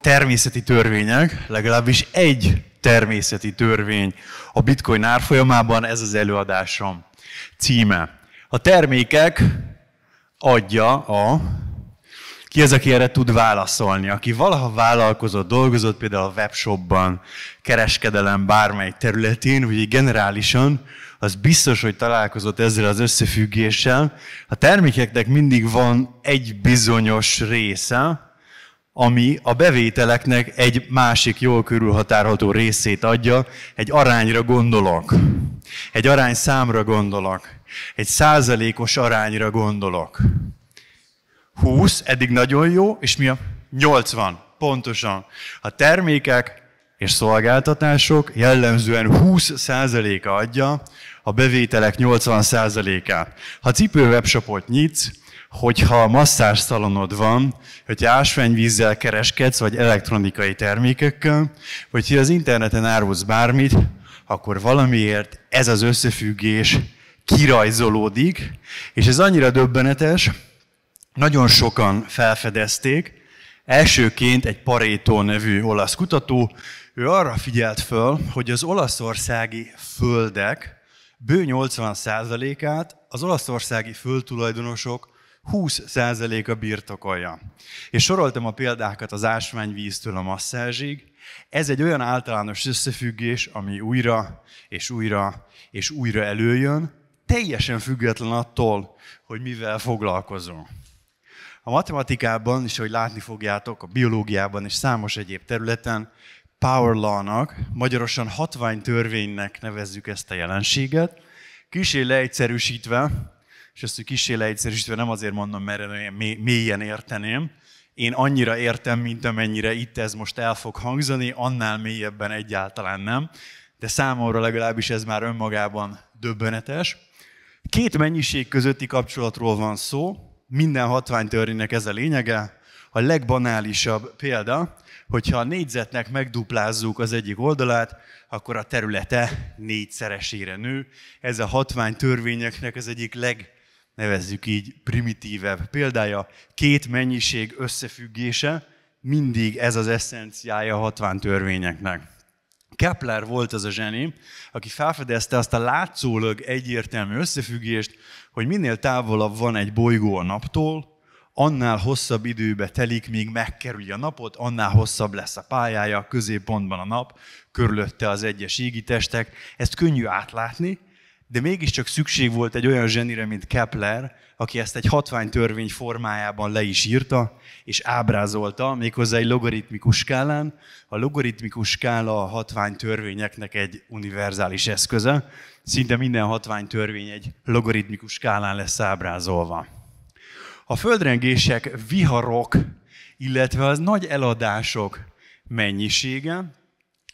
természeti törvények, legalábbis egy természeti törvény a bitcoin árfolyamában, ez az előadásom címe. A termékek adja a... Ki az, aki erre tud válaszolni? Aki valaha vállalkozott, dolgozott például a webshopban, kereskedelem bármely területén, vagy generálisan, az biztos, hogy találkozott ezzel az összefüggéssel. A termékeknek mindig van egy bizonyos része, ami a bevételeknek egy másik jól körülhatárható részét adja, egy arányra gondolok, egy arány számra gondolok, egy százalékos arányra gondolok. 20 eddig nagyon jó, és mi a 80, pontosan. A termékek és szolgáltatások jellemzően 20%-a adja a bevételek 80%-át. Ha cipő webshopot nyitsz, hogyha szalonod van, hogyha ásványvízzel kereskedsz, vagy elektronikai termékekkel, ha az interneten árulsz bármit, akkor valamiért ez az összefüggés kirajzolódik, és ez annyira döbbenetes, nagyon sokan felfedezték, elsőként egy Pareto nevű olasz kutató, ő arra figyelt föl, hogy az olaszországi földek bő 80%-át az olaszországi földtulajdonosok 20%-a birtokolja. És soroltam a példákat az ásványvíztől a masszázsig. Ez egy olyan általános összefüggés, ami újra és újra és újra előjön, teljesen független attól, hogy mivel foglalkozom. A matematikában, és ahogy látni fogjátok, a biológiában és számos egyéb területen power law-nak, magyarosan hatványtörvénynek nevezzük ezt a jelenséget, kisé leegyszerűsítve és ezt, hogy leegyszerűsítve nem azért mondom, mert én mélyen érteném, én annyira értem, mint amennyire itt ez most el fog hangzani, annál mélyebben egyáltalán nem, de számomra legalábbis ez már önmagában döbbenetes. Két mennyiség közötti kapcsolatról van szó, minden hatványtörvénynek ez a lényege. A legbanálisabb példa, hogyha a négyzetnek megduplázzuk az egyik oldalát, akkor a területe négyszeresére nő. Ez a hatványtörvényeknek az egyik leg nevezzük így primitívebb példája, két mennyiség összefüggése, mindig ez az eszenciája a hatvántörvényeknek. Kepler volt az a zseni, aki felfedezte azt a látszólag egyértelmű összefüggést, hogy minél távolabb van egy bolygó a naptól, annál hosszabb időbe telik, míg megkerülje a napot, annál hosszabb lesz a pályája, középpontban a nap, körülötte az egyes égitestek. Ezt könnyű átlátni, de mégiscsak szükség volt egy olyan zsenire, mint Kepler, aki ezt egy hatványtörvény formájában le is írta, és ábrázolta, méghozzá egy logaritmikus skálán. A logaritmikus skála a hatványtörvényeknek egy univerzális eszköze, szinte minden hatványtörvény egy logaritmikus skálán lesz ábrázolva. A földrengések, viharok, illetve az nagy eladások mennyisége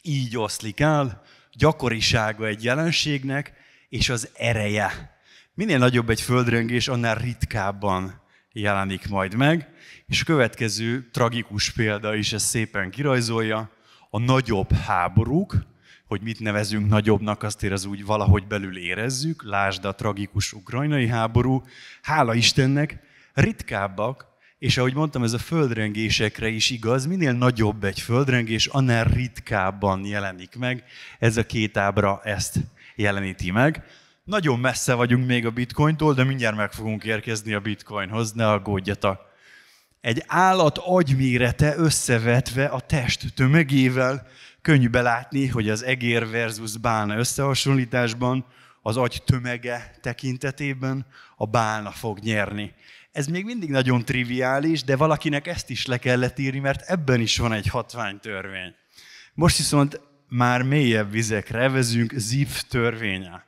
így oszlik el, gyakorisága egy jelenségnek, és az ereje. Minél nagyobb egy földrengés, annál ritkábban jelenik majd meg, és a következő tragikus példa is ezt szépen kirajzolja, a nagyobb háborúk, hogy mit nevezünk nagyobbnak, azt ér az úgy valahogy belül érezzük, lásd a tragikus ukrajnai háború, hála Istennek, ritkábbak, és ahogy mondtam, ez a földrengésekre is igaz, minél nagyobb egy földrengés, annál ritkábban jelenik meg. Ez a két ábra ezt jeleníti meg. Nagyon messze vagyunk még a bitcointól, de mindjárt meg fogunk érkezni a bitcoinhoz, ne aggódjatok. Egy állat agymérete összevetve a test tömegével könnyű belátni, hogy az egér versus bálna összehasonlításban az agy tömege tekintetében a bálna fog nyerni. Ez még mindig nagyon triviális, de valakinek ezt is le kellett írni, mert ebben is van egy hatványtörvény. Most viszont már mélyebb vizekre vezünk ZIV törvénye.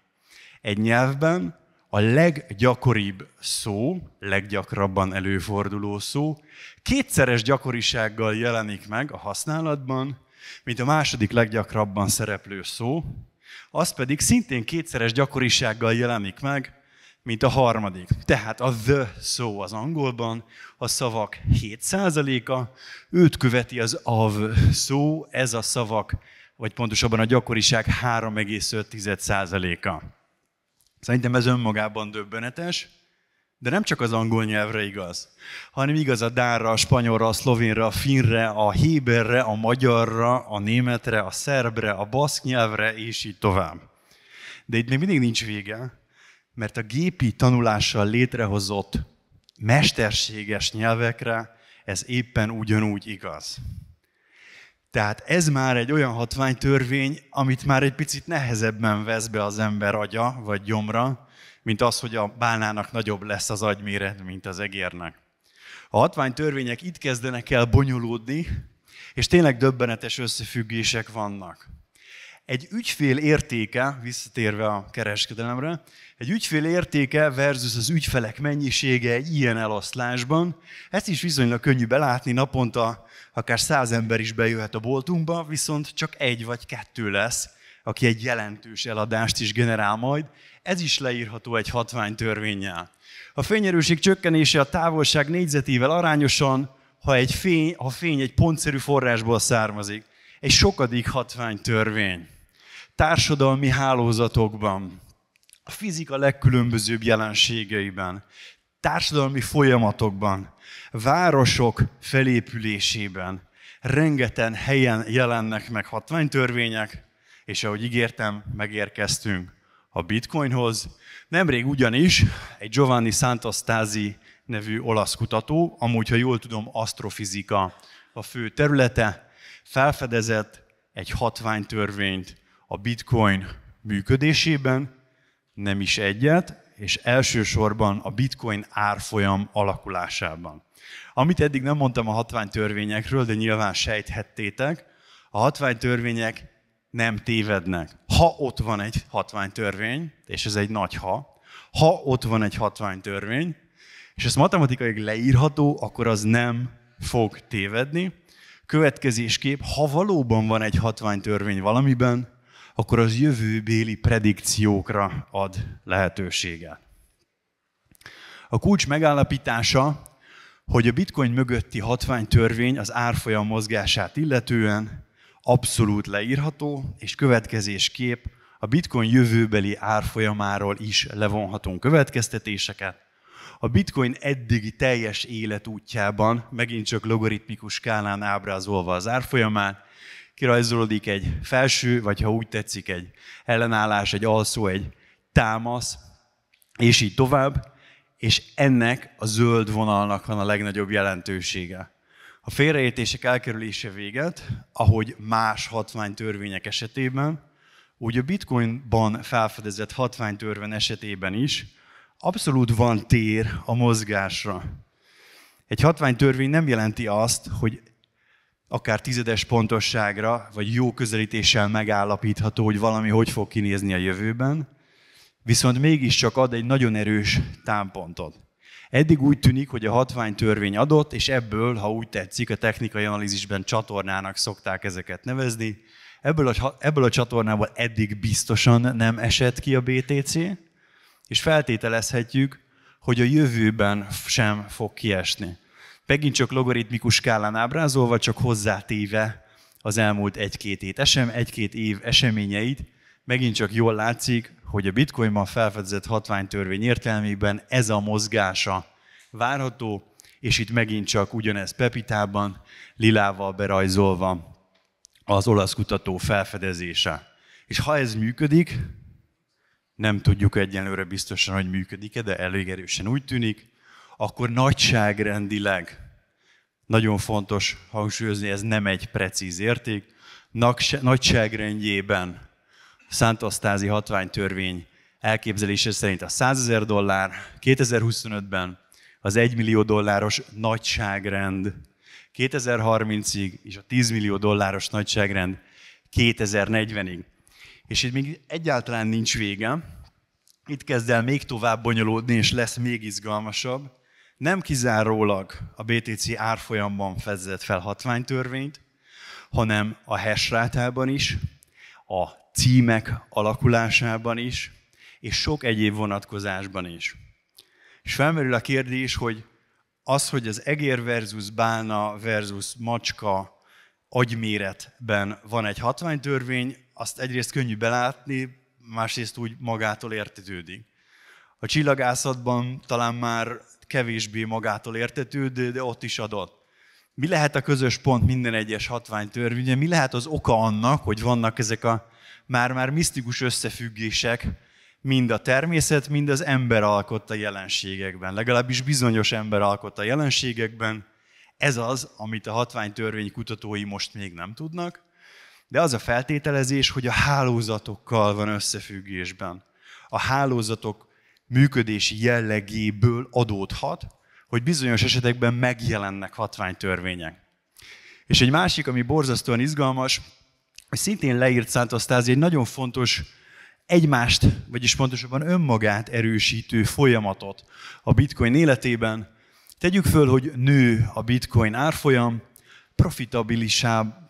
Egy nyelvben a leggyakoribb szó, leggyakrabban előforduló szó, kétszeres gyakorisággal jelenik meg a használatban, mint a második leggyakrabban szereplő szó, az pedig szintén kétszeres gyakorisággal jelenik meg, mint a harmadik. Tehát a the szó az angolban, a szavak 7%-a, őt követi az av szó, ez a szavak vagy pontosabban a gyakoriság 3,5%-a. Szerintem ez önmagában döbbenetes, de nem csak az angol nyelvre igaz, hanem igaz a dánra, a spanyolra, a szlovénra, a finre, a héberre, a magyarra, a németre, a szerbre, a baszk nyelvre, és így tovább. De itt még mindig nincs vége, mert a gépi tanulással létrehozott mesterséges nyelvekre ez éppen ugyanúgy igaz. Tehát ez már egy olyan hatványtörvény, amit már egy picit nehezebben vesz be az ember agya vagy gyomra, mint az, hogy a bálnának nagyobb lesz az agyméret, mint az egérnek. A hatványtörvények itt kezdenek el bonyolódni, és tényleg döbbenetes összefüggések vannak egy ügyfél értéke, visszatérve a kereskedelemre, egy ügyfél értéke versus az ügyfelek mennyisége egy ilyen eloszlásban. Ezt is viszonylag könnyű belátni, naponta akár száz ember is bejöhet a boltunkba, viszont csak egy vagy kettő lesz, aki egy jelentős eladást is generál majd. Ez is leírható egy hatványtörvényel. A fényerőség csökkenése a távolság négyzetével arányosan, ha, egy fény, ha fény egy pontszerű forrásból származik. Egy sokadik hatványtörvény társadalmi hálózatokban, a fizika legkülönbözőbb jelenségeiben, társadalmi folyamatokban, városok felépülésében rengeten helyen jelennek meg hatványtörvények, és ahogy ígértem, megérkeztünk a bitcoinhoz. Nemrég ugyanis egy Giovanni Santostasi nevű olasz kutató, amúgy, ha jól tudom, asztrofizika a fő területe, felfedezett egy hatványtörvényt, a bitcoin működésében, nem is egyet, és elsősorban a bitcoin árfolyam alakulásában. Amit eddig nem mondtam a hatványtörvényekről, de nyilván sejthettétek, a hatványtörvények nem tévednek. Ha ott van egy hatványtörvény, és ez egy nagy ha, ha ott van egy hatványtörvény, és ez matematikai leírható, akkor az nem fog tévedni. Következésképp, ha valóban van egy hatványtörvény valamiben, akkor az jövőbéli predikciókra ad lehetőséget. A kulcs megállapítása, hogy a bitcoin mögötti hatványtörvény az árfolyam mozgását illetően abszolút leírható, és kép a bitcoin jövőbeli árfolyamáról is levonhatunk következtetéseket. A bitcoin eddigi teljes életútjában, megint csak logaritmikus skálán ábrázolva az árfolyamát, kirajzolódik egy felső, vagy ha úgy tetszik, egy ellenállás, egy alszó, egy támasz, és így tovább, és ennek a zöld vonalnak van a legnagyobb jelentősége. A félreértések elkerülése véget, ahogy más hatványtörvények esetében, úgy a bitcoinban felfedezett hatványtörvény esetében is abszolút van tér a mozgásra. Egy hatványtörvény nem jelenti azt, hogy akár tizedes pontosságra, vagy jó közelítéssel megállapítható, hogy valami hogy fog kinézni a jövőben, viszont mégiscsak ad egy nagyon erős támpontot. Eddig úgy tűnik, hogy a hatványtörvény adott, és ebből, ha úgy tetszik, a technikai analízisben csatornának szokták ezeket nevezni, ebből a, ebből a csatornából eddig biztosan nem esett ki a BTC, és feltételezhetjük, hogy a jövőben sem fog kiesni megint csak logaritmikus skálán ábrázolva, csak hozzátéve az elmúlt egy-két év, esem, egy-két év eseményeit, megint csak jól látszik, hogy a bitcoinban felfedezett hatványtörvény értelmében ez a mozgása várható, és itt megint csak ugyanez Pepitában, lilával berajzolva az olasz kutató felfedezése. És ha ez működik, nem tudjuk egyenlőre biztosan, hogy működik-e, de elég erősen úgy tűnik, akkor nagyságrendileg, nagyon fontos hangsúlyozni, ez nem egy precíz érték, nagyságrendjében szántasztázi hatványtörvény elképzelése szerint a 100 ezer dollár 2025-ben az 1 millió dolláros nagyságrend 2030-ig, és a 10 millió dolláros nagyságrend 2040-ig. És itt még egyáltalán nincs vége. Itt kezd el még tovább bonyolódni, és lesz még izgalmasabb nem kizárólag a BTC árfolyamban fedezett fel hatványtörvényt, hanem a hash rátában is, a címek alakulásában is, és sok egyéb vonatkozásban is. És felmerül a kérdés, hogy az, hogy az egér versus bálna versus macska agyméretben van egy hatványtörvény, azt egyrészt könnyű belátni, másrészt úgy magától értetődik. A csillagászatban talán már kevésbé magától értetődő, de ott is adott. Mi lehet a közös pont minden egyes hatványtörvénye? Mi lehet az oka annak, hogy vannak ezek a már-már misztikus összefüggések, mind a természet, mind az ember alkotta jelenségekben, legalábbis bizonyos ember alkotta jelenségekben. Ez az, amit a hatványtörvény kutatói most még nem tudnak, de az a feltételezés, hogy a hálózatokkal van összefüggésben. A hálózatok működési jellegéből adódhat, hogy bizonyos esetekben megjelennek hatványtörvények. És egy másik, ami borzasztóan izgalmas, hogy szintén leírt Szántasztázi egy nagyon fontos egymást, vagyis pontosabban önmagát erősítő folyamatot a bitcoin életében. Tegyük föl, hogy nő a bitcoin árfolyam,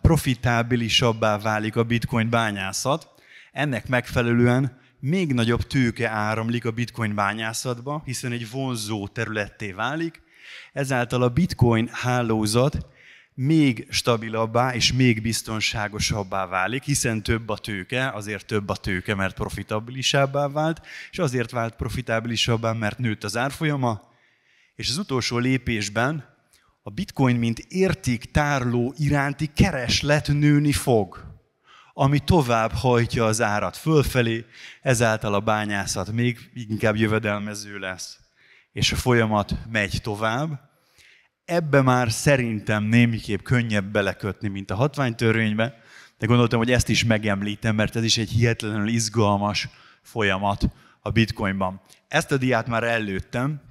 profitabilisabbá válik a bitcoin bányászat, ennek megfelelően még nagyobb tőke áramlik a bitcoin bányászatba, hiszen egy vonzó területté válik, ezáltal a bitcoin hálózat még stabilabbá és még biztonságosabbá válik, hiszen több a tőke, azért több a tőke, mert profitabilisabbá vált, és azért vált profitabilisabbá, mert nőtt az árfolyama, és az utolsó lépésben a bitcoin, mint érték tárló iránti kereslet nőni fog ami tovább hajtja az árat fölfelé, ezáltal a bányászat még inkább jövedelmező lesz, és a folyamat megy tovább. Ebbe már szerintem némiképp könnyebb belekötni, mint a hatványtörvénybe, de gondoltam, hogy ezt is megemlítem, mert ez is egy hihetetlenül izgalmas folyamat a bitcoinban. Ezt a diát már előttem,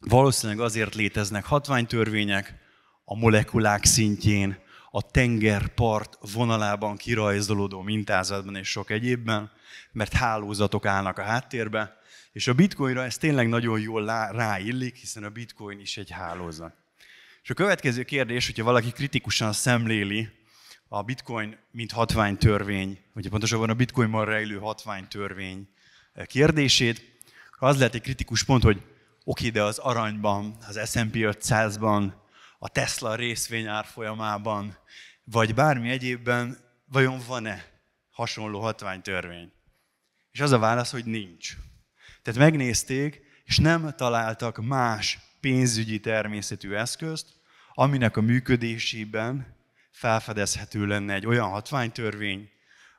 valószínűleg azért léteznek hatványtörvények a molekulák szintjén, a tengerpart vonalában kirajzolódó mintázatban és sok egyébben, mert hálózatok állnak a háttérbe, és a bitcoinra ez tényleg nagyon jól ráillik, hiszen a bitcoin is egy hálózat. És a következő kérdés, hogyha valaki kritikusan szemléli a bitcoin, mint hatványtörvény, vagy pontosabban a bitcoinban rejlő hatványtörvény eh, kérdését, az lehet egy kritikus pont, hogy oké, de az aranyban, az S&P 500-ban, a Tesla részvény árfolyamában, vagy bármi egyébben, vajon van-e hasonló hatványtörvény? És az a válasz, hogy nincs. Tehát megnézték, és nem találtak más pénzügyi természetű eszközt, aminek a működésében felfedezhető lenne egy olyan hatványtörvény,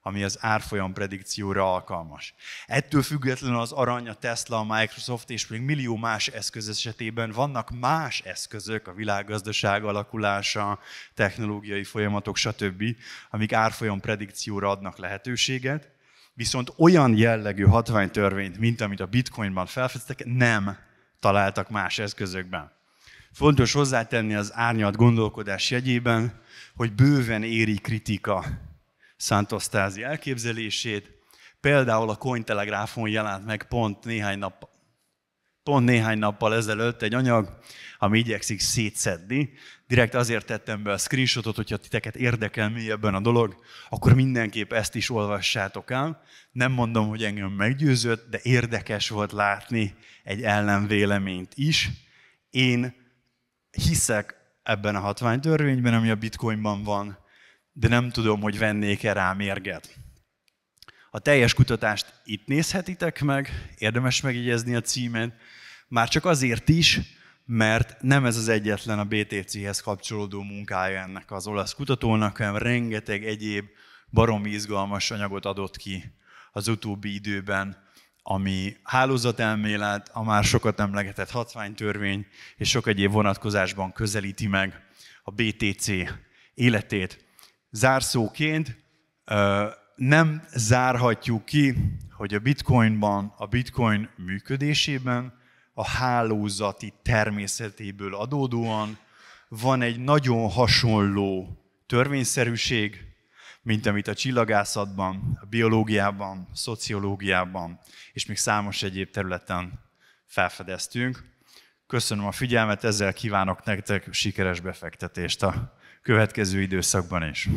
ami az árfolyam predikcióra alkalmas. Ettől függetlenül az arany, a Tesla, a Microsoft és még millió más eszköz esetében vannak más eszközök, a világgazdaság alakulása, technológiai folyamatok, stb., amik árfolyam predikcióra adnak lehetőséget, viszont olyan jellegű hatványtörvényt, mint amit a bitcoinban felfedeztek, nem találtak más eszközökben. Fontos hozzátenni az árnyalt gondolkodás jegyében, hogy bőven éri kritika szántosztázi elképzelését. Például a Cointelegrafon jelent meg pont néhány nap pont néhány nappal ezelőtt egy anyag, ami igyekszik szétszedni. Direkt azért tettem be a screenshotot, hogyha titeket érdekel mélyebben a dolog, akkor mindenképp ezt is olvassátok el. Nem mondom, hogy engem meggyőzött, de érdekes volt látni egy ellenvéleményt is. Én hiszek ebben a hatványtörvényben, ami a bitcoinban van, de nem tudom, hogy vennék-e rá mérget. A teljes kutatást itt nézhetitek meg, érdemes megjegyezni a címet, már csak azért is, mert nem ez az egyetlen a BTC-hez kapcsolódó munkája ennek az olasz kutatónak, hanem rengeteg egyéb baromi izgalmas anyagot adott ki az utóbbi időben, ami hálózatelmélet, a már sokat emlegetett hatványtörvény és sok egyéb vonatkozásban közelíti meg a BTC életét zárszóként nem zárhatjuk ki, hogy a bitcoinban, a bitcoin működésében, a hálózati természetéből adódóan van egy nagyon hasonló törvényszerűség, mint amit a csillagászatban, a biológiában, a szociológiában és még számos egyéb területen felfedeztünk. Köszönöm a figyelmet, ezzel kívánok nektek sikeres befektetést a következő időszakban is.